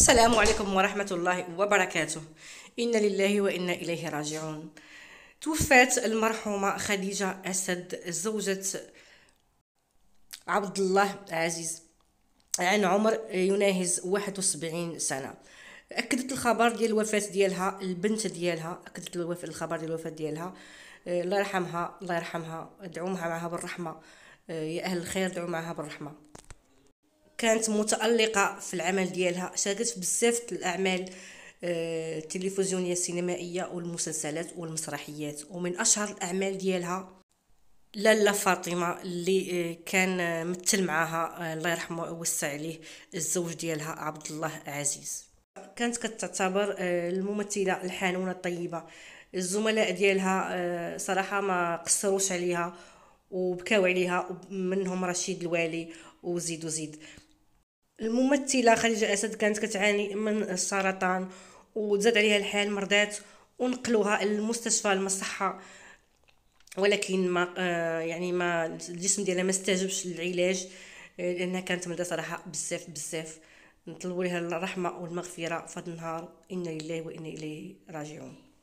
السلام عليكم ورحمة الله وبركاته إن لله وإنا إليه راجعون توفات المرحومة خديجة أسد زوجة عبد الله عزيز عن عمر يناهز 71 سنة أكدت الخبر ديال الوفاة ديالها البنت ديالها أكدت الوفاة الخبر ديال الوفاة ديالها آه، الله يرحمها الله يرحمها ادعو معها بالرحمة آه، يا أهل الخير ادعو معها بالرحمة كانت متالقه في العمل ديالها شاركت في بزاف الاعمال آه، التلفزيونيه السينمائيه والمسلسلات والمسرحيات ومن اشهر الاعمال ديالها لالا فاطمه اللي آه، كان مثل معاها آه، الله يرحمه ويوسع عليه الزوج ديالها عبد الله عزيز كانت كتعتبر الممثله الحنونه الطيبه الزملاء ديالها صراحه ما قصروش عليها وبكاو عليها منهم رشيد الوالي وزيد وزيد الممثله خديجه اسد كانت كتعاني من السرطان وزاد عليها الحال مرضات ونقلوها للمستشفى المصحه ولكن ما آه، يعني ما الجسم ديالها ما استجبش للعلاج آه، لانها كانت مريضه صراحه بزاف بزاف نطلبوا لها الرحمه والمغفره فهاد النهار انا لله وانا اليه راجعون